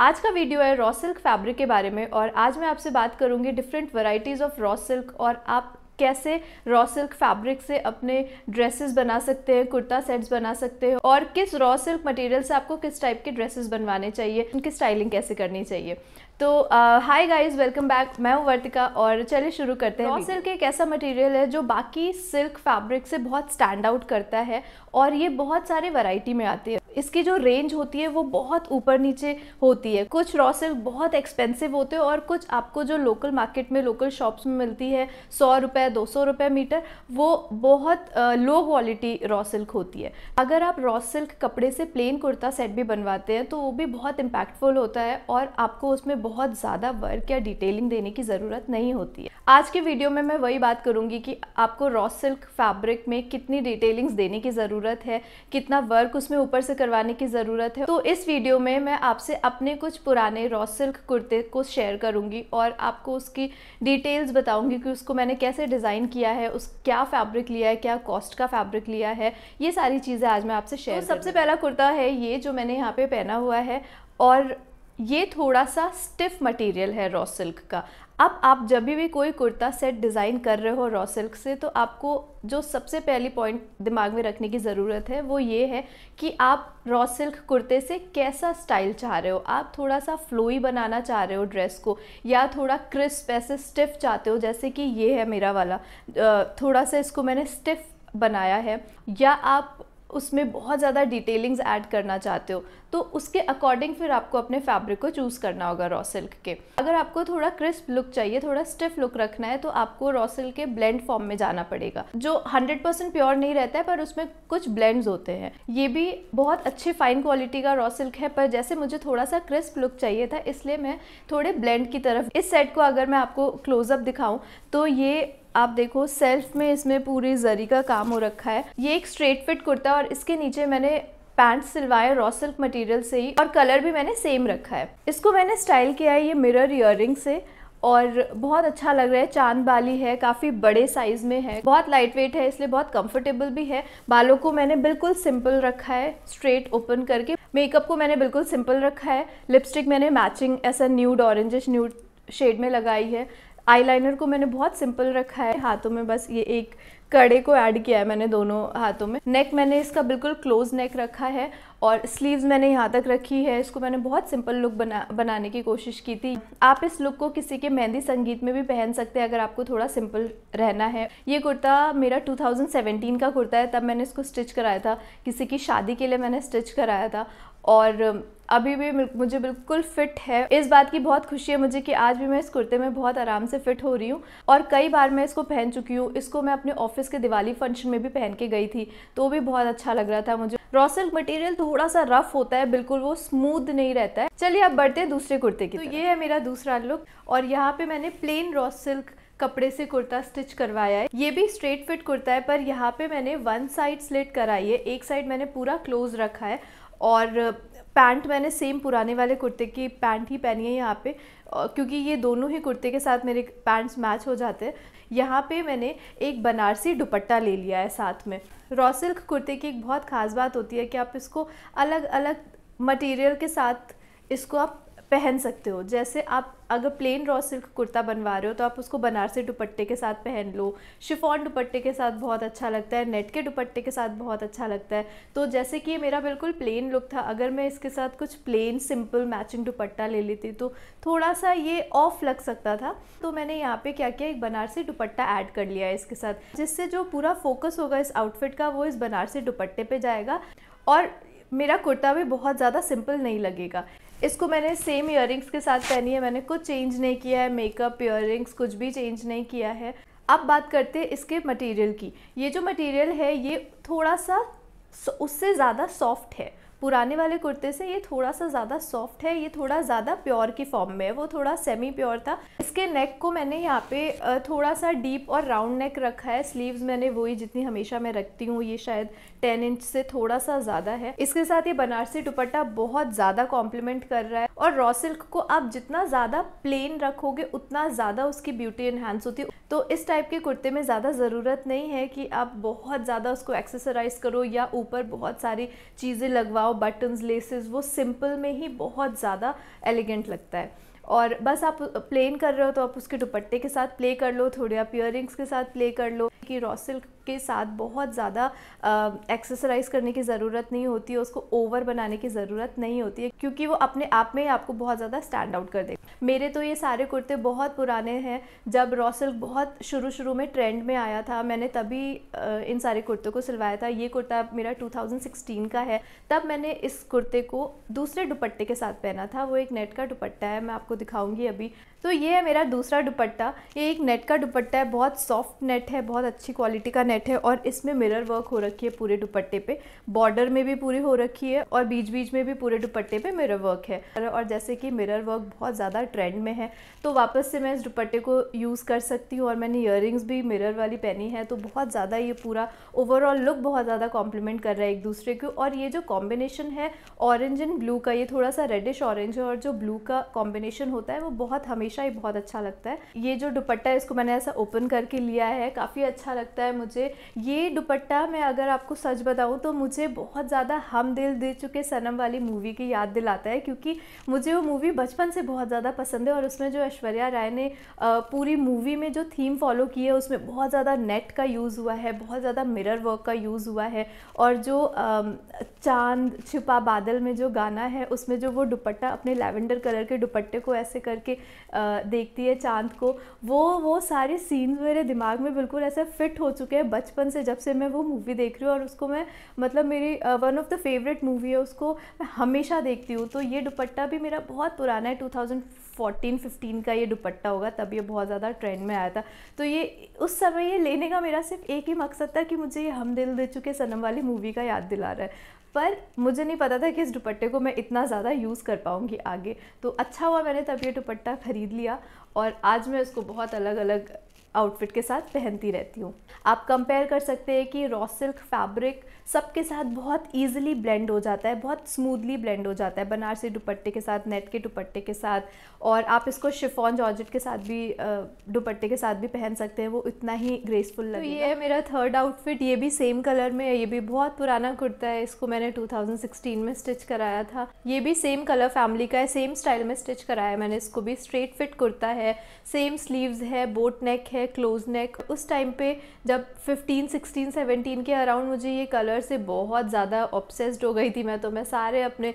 आज का वीडियो है रॉ सिल्क फैब्रिक के बारे में और आज मैं आपसे बात करूंगी different varieties of raw silk और आप कैसे रॉ सिल्क फैब्रिक से अपने ड्रेसेस बना सकते हैं कुर्ता सेट्स बना सकते हैं और किस रॉ सिल्क मटेरियल से आपको किस टाइप के ड्रेसेस बनवाने चाहिए उनकी स्टाइलिंग कैसे करनी चाहिए तो हाय गाइस वेलकम बैक मैं हूँ वर्तिका और चलिए शुरू करते हैं रॉ सिल्क एक ऐसा मटेरियल है जो बाकी सिल्क फैब्रिक से बहुत स्टैंड आउट करता है और ये बहुत सारे वैरायटी में आती है इसकी जो रेंज होती है वो बहुत ऊपर नीचे होती है कुछ रॉ सिल्क बहुत एक्सपेंसिव होते हैं और कुछ आपको जो लोकल मार्केट में लोकल शॉप्स में मिलती है सौ रुपये दो सौ रुपये मीटर वो बहुत लो क्वालिटी रॉ सिल्क होती है अगर आप रॉ सिल्क कपड़े से प्लेन कुर्ता सेट भी बनवाते हैं तो वो भी बहुत इम्पैक्टफुल होता है और आपको उसमें बहुत ज़्यादा वर्क या डिटेलिंग देने की ज़रूरत नहीं होती है आज के वीडियो में मैं वही बात करूँगी कि आपको रॉ सिल्क फैब्रिक में कितनी डिटेलिंग्स देने की ज़रूरत है कितना वर्क उसमें ऊपर से करवाने की ज़रूरत है तो इस वीडियो में मैं आपसे अपने कुछ पुराने रॉ सिल्क कुर्ते को शेयर करूँगी और आपको उसकी डिटेल्स बताऊँगी कि उसको मैंने कैसे डिज़ाइन किया है उस क्या फैब्रिक लिया है क्या कॉस्ट का फैब्रिक लिया है ये सारी चीज़ें आज मैं आपसे शेयर तो सबसे पहला कुर्ता है ये जो मैंने यहाँ पर पहना हुआ है और ये थोड़ा सा स्टिफ मटेरियल है रॉ सिल्क का अब आप जब भी कोई कुर्ता सेट डिज़ाइन कर रहे हो रॉ सिल्क से तो आपको जो सबसे पहली पॉइंट दिमाग में रखने की ज़रूरत है वो ये है कि आप रॉ सिल्क कुर्ते से कैसा स्टाइल चाह रहे हो आप थोड़ा सा फ्लोई बनाना चाह रहे हो ड्रेस को या थोड़ा क्रिस्प ऐसे स्टिफ चाहते हो जैसे कि ये है मेरा वाला थोड़ा सा इसको मैंने स्टिफ बनाया है या आप उसमें बहुत ज़्यादा डिटेलिंग्स ऐड करना चाहते हो तो उसके अकॉर्डिंग फिर आपको अपने फैब्रिक को चूज़ करना होगा रॉ सिल्क के अगर आपको थोड़ा क्रिस्प लुक चाहिए थोड़ा स्टिफ लुक रखना है तो आपको रॉ सिल्क के ब्लेंड फॉर्म में जाना पड़ेगा जो 100% परसेंट प्योर नहीं रहता है पर उसमें कुछ ब्लेंड्स होते हैं ये भी बहुत अच्छे फाइन क्वालिटी का रॉ सिल्क है पर जैसे मुझे थोड़ा सा क्रिस्प लुक चाहिए था इसलिए मैं थोड़े ब्लेंड की तरफ इस सेट को अगर मैं आपको क्लोजअप दिखाऊँ तो ये आप देखो सेल्फ में इसमें पूरी जरी का काम हो रखा है ये एक स्ट्रेट फिट कुर्ता और इसके नीचे मैंने पैंट सिलवाए रॉ सिल्क मटेरियल से ही और कलर भी मैंने सेम रखा है इसको मैंने स्टाइल किया है ये मिरर इयर से और बहुत अच्छा लग रहा है चांद बाली है काफ़ी बड़े साइज़ में है बहुत लाइट वेट है इसलिए बहुत कंफर्टेबल भी है बालों को मैंने बिल्कुल सिंपल रखा है स्ट्रेट ओपन करके मेकअप को मैंने बिल्कुल सिंपल रखा है लिपस्टिक मैंने मैचिंग ऐसा न्यूड ऑरेंजिश न्यूड शेड में लगाई है आईलाइनर को मैंने बहुत सिंपल रखा है हाथों में बस ये एक कड़े को ऐड किया है मैंने दोनों हाथों में नेक मैंने इसका बिल्कुल क्लोज नेक रखा है और स्लीव्स मैंने यहाँ तक रखी है इसको मैंने बहुत सिंपल लुक बना बनाने की कोशिश की थी आप इस लुक को किसी के मेहंदी संगीत में भी पहन सकते हैं अगर आपको थोड़ा सिंपल रहना है ये कुर्ता मेरा 2017 का कुर्ता है तब मैंने इसको स्टिच कराया था किसी की शादी के लिए मैंने स्टिच कराया था और अभी भी मुझे बिल्कुल फिट है इस बात की बहुत खुशी है मुझे कि आज भी मैं इस कुर्ते में बहुत आराम से फिट हो रही हूँ और कई बार मैं इसको पहन चुकी हूँ इसको मैं अपने ऑफिस के दिवाली फंक्शन में भी पहन के गई थी तो भी बहुत अच्छा लग रहा था मुझे रॉ सिल्क मटेरियल थोड़ा सा रफ होता है बिल्कुल वो स्मूद नहीं रहता है चलिए अब बढ़ते हैं दूसरे कुर्ते की तो ये है मेरा दूसरा लुक और यहाँ पे मैंने प्लेन रॉ सिल्क कपड़े से कुर्ता स्टिच करवाया है ये भी स्ट्रेट फिट कुर्ता है पर यहाँ पे मैंने वन साइड स्लिट कराई है एक साइड मैंने पूरा क्लोज रखा है और पैंट मैंने सेम पुराने वाले कुर्ते की पैंट ही पहनी है यहाँ पे क्योंकि ये दोनों ही कुर्ते के साथ मेरे पैंट्स मैच हो जाते हैं यहाँ पे मैंने एक बनारसी दुपट्टा ले लिया है साथ में रॉ सिल्क कुर्ते की एक बहुत ख़ास बात होती है कि आप इसको अलग अलग मटेरियल के साथ इसको आप पहन सकते हो जैसे आप अगर प्लेन रॉ सिल्क कुर्ता बनवा रहे हो तो आप उसको बनारसी दुपट्टे के साथ पहन लो शिफॉन दुपट्टे के साथ बहुत अच्छा लगता है नेट के दुपट्टे के साथ बहुत अच्छा लगता है तो जैसे कि ये मेरा बिल्कुल प्लेन लुक था अगर मैं इसके साथ कुछ प्लेन सिंपल मैचिंग दुपट्टा ले लेती तो थोड़ा सा ये ऑफ लग सकता था तो मैंने यहाँ पर क्या किया एक बनारसी दुपट्टा ऐड कर लिया है इसके साथ जिससे जो पूरा फोकस होगा इस आउटफिट का वो इस बनारसी दुपट्टे पर जाएगा और मेरा कुर्ता भी बहुत ज़्यादा सिंपल नहीं लगेगा इसको मैंने सेम इयर के साथ पहनी है मैंने कुछ चेंज नहीं किया है मेकअप इयर कुछ भी चेंज नहीं किया है अब बात करते हैं इसके मटेरियल की ये जो मटेरियल है ये थोड़ा सा उससे ज़्यादा सॉफ्ट है पुराने वाले कुर्ते से ये थोड़ा सा ज़्यादा सॉफ्ट है ये थोड़ा ज़्यादा प्योर की फॉर्म में है वो थोड़ा सेमी प्योर था इसके नेक को मैंने यहाँ पे थोड़ा सा डीप और राउंड नेक रखा है स्लीव्स मैंने वही जितनी हमेशा मैं रखती हूँ ये शायद टेन इंच से थोड़ा सा ज़्यादा है इसके साथ ये बनारसी दुपट्टा बहुत ज़्यादा कॉम्प्लीमेंट कर रहा है और रॉ सिल्क को आप जितना ज़्यादा प्लेन रखोगे उतना ज़्यादा उसकी ब्यूटी इन्हांस होती है तो इस टाइप के कुर्ते में ज़्यादा ज़रूरत नहीं है कि आप बहुत ज़्यादा उसको एक्सेसराइज करो या ऊपर बहुत सारी चीज़ें लगवाओ लगाओ बटन्स लेसेस वो सिंपल में ही बहुत ज़्यादा एलिगेंट लगता है और बस आप प्लेन कर रहे हो तो आप उसके दुपट्टे के साथ प्ले कर लो थोड़े आप इयर के साथ प्ले कर लो कि रॉ सिल्क के साथ बहुत ज़्यादा एक्सरसाइज करने की ज़रूरत नहीं होती है उसको ओवर बनाने की ज़रूरत नहीं होती है क्योंकि वो अपने आप में आपको बहुत ज़्यादा स्टैंड आउट कर देगा मेरे तो ये सारे कुर्ते बहुत पुराने हैं जब रॉ सिल्क बहुत शुरू शुरू में ट्रेंड में आया था मैंने तभी इन सारे कुर्तों को सिलवाया था ये कुर्ता मेरा टू का है तब मैंने इस कुर्ते को दूसरे दुपट्टे के साथ पहना था वो एक नेट का दुपट्टा है मैं आपको दिखाऊँगी अभी तो ये है मेरा दूसरा दुपट्टा ये एक नेट का दुपट्टा है बहुत सॉफ्ट नेट है बहुत अच्छी क्वालिटी का नेट है और इसमें मिरर वर्क हो रखी है पूरे दुपट्टे पे बॉर्डर में भी पूरी हो रखी है और बीच बीच में भी पूरे दुपट्टे पे मिरर वर्क है और जैसे कि मिरर वर्क बहुत ज़्यादा ट्रेंड में है तो वापस से मैं इस दुपट्टे को यूज़ कर सकती हूँ और मैंने ईयर भी मिरर वाली पहनी है तो बहुत ज़्यादा ये पूरा ओवरऑल लुक बहुत ज़्यादा कॉम्प्लीमेंट कर रहा है एक दूसरे को और ये जो कॉम्बिनेशन है ऑरेंज एंड ब्लू का ये थोड़ा सा रेडिश ऑरेंज है और जो ब्लू का कॉम्बिनेशन होता है वो बहुत हमेशा हमेशा ही बहुत अच्छा लगता है ये जो दुपट्टा है इसको मैंने ऐसा ओपन करके लिया है काफ़ी अच्छा लगता है मुझे ये दुपट्टा मैं अगर आपको सच बताऊँ तो मुझे बहुत ज़्यादा हम दिल दे चुके सनम वाली मूवी की याद दिलाता है क्योंकि मुझे वो मूवी बचपन से बहुत ज़्यादा पसंद है और उसमें जो ऐश्वर्या राय ने पूरी मूवी में जो थीम फॉलो की है उसमें बहुत ज़्यादा नेट का यूज़ हुआ है बहुत ज़्यादा मिरर वर्क का यूज़ हुआ है और जो चांद छिपा बादल में जो गाना है उसमें जो वो दुपट्टा अपने लैवेंडर कलर के दुपट्टे को ऐसे करके देखती है चांद को वो वो सारे सीन्स मेरे दिमाग में बिल्कुल ऐसे फिट हो चुके हैं बचपन से जब से मैं वो मूवी देख रही हूँ और उसको मैं मतलब मेरी one of the favourite movie है उसको मैं हमेशा देखती हूँ तो ये दुपट्टा भी मेरा बहुत पुराना है टू फ़ोर्टीन फिफ्टीन का ये दुपट्टा होगा तब ये बहुत ज़्यादा ट्रेंड में आया था तो ये उस समय ये लेने का मेरा सिर्फ एक ही मकसद था कि मुझे ये हम दिल दे चुके सनम वाली मूवी का याद दिला रहा है पर मुझे नहीं पता था कि इस दुपट्टे को मैं इतना ज़्यादा यूज़ कर पाऊँगी आगे तो अच्छा हुआ मैंने तब ये दुपट्टा ख़रीद लिया और आज मैं उसको बहुत अलग अलग आउटफिट के साथ पहनती रहती हूँ आप कंपेयर कर सकते हैं कि रॉ सिल्क फैब्रिक सबके साथ बहुत ईजिली ब्लेंड हो जाता है बहुत स्मूथली ब्लेंड हो जाता है बनारसी दुपट्टे के साथ नेट के दुपट्टे के साथ और आप इसको शिफॉन जॉर्जेट के साथ भी दुपट्टे के साथ भी पहन सकते हैं वो इतना ही ग्रेसफुल लगे तो ये है मेरा थर्ड आउटफिट ये भी सेम कलर में है ये भी बहुत पुराना कुर्ता है इसको मैंने 2016 में स्टिच कराया था ये भी सेम कलर फैमिली का है सेम स्टाइल में स्टिच कराया है मैंने इसको भी स्ट्रेट फिट कुर्ता है सेम स्लीव्स है बोट नेक है है क्लोज नेक उस टाइम पे जब 15, 16, 17 के अराउंड मुझे ये कलर से बहुत ज़्यादा ऑब्सेस्ड हो गई थी मैं तो मैं सारे अपने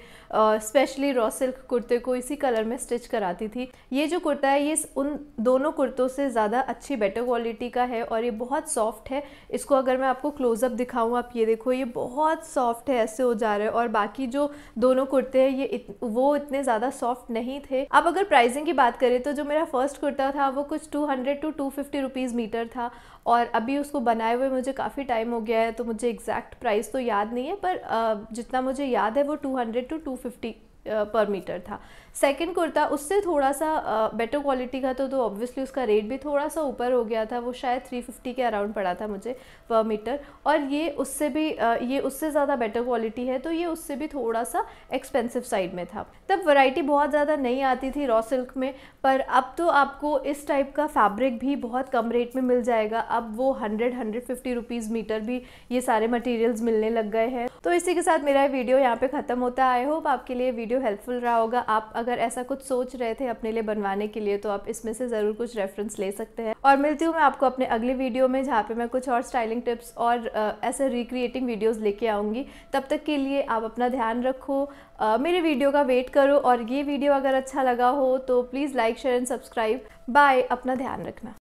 स्पेशली रॉ सिल्क कुर्ते को इसी कलर में स्टिच कराती थी ये जो कुर्ता है ये उन दोनों कुर्तों से ज़्यादा अच्छी बेटर क्वालिटी का है और ये बहुत सॉफ्ट है इसको अगर मैं आपको क्लोजअप दिखाऊँ आप ये देखो ये बहुत सॉफ्ट है ऐसे हो जा रहे हैं और बाकी जो दोनों कुर्ते हैं ये इत, वो इतने ज़्यादा सॉफ्ट नहीं थे अब अगर प्राइसिंग की बात करें तो जो मेरा फर्स्ट कुर्ता था वो कुछ 200 to 250 fifty fifty rupees metre था और अभी उसको बनाए हुए मुझे काफ़ी टाइम हो गया है तो मुझे एग्जैक्ट प्राइस तो याद नहीं है पर जितना मुझे याद है वो two hundred to two fifty पर मीटर था सेकंड कुर्ता उससे थोड़ा सा बेटर क्वालिटी का तो तो ऑब्वियसली उसका रेट भी थोड़ा सा ऊपर हो गया था वो शायद 350 के अराउंड पड़ा था मुझे पर मीटर और ये उससे भी ये उससे ज़्यादा बेटर क्वालिटी है तो ये उससे भी थोड़ा सा एक्सपेंसिव साइड में था तब वैरायटी बहुत ज़्यादा नहीं आती थी रॉ सिल्क में पर अब तो आपको इस टाइप का फैब्रिक भी बहुत कम रेट में मिल जाएगा अब वो hundred hundred fifty rupees metre भी ये सारे मटीरियल्स मिलने लग गए हैं तो इसी के साथ मेरा वीडियो यहाँ पे ख़त्म होता है आई होप आपके लिए वीडियो वीडियो हेल्पफुल रहा होगा आप अगर ऐसा कुछ सोच रहे थे अपने लिए बनवाने के लिए तो आप इसमें से ज़रूर कुछ रेफरेंस ले सकते हैं और मिलती हूँ मैं आपको अपने अगले वीडियो में जहाँ पे मैं कुछ और स्टाइलिंग टिप्स और ऐसे रिक्रिएटिंग वीडियोस लेके आऊँगी तब तक के लिए आप अपना ध्यान रखो मेरे वीडियो का वेट करो और ये वीडियो अगर अच्छा लगा हो तो please like share and subscribe bye अपना ध्यान रखना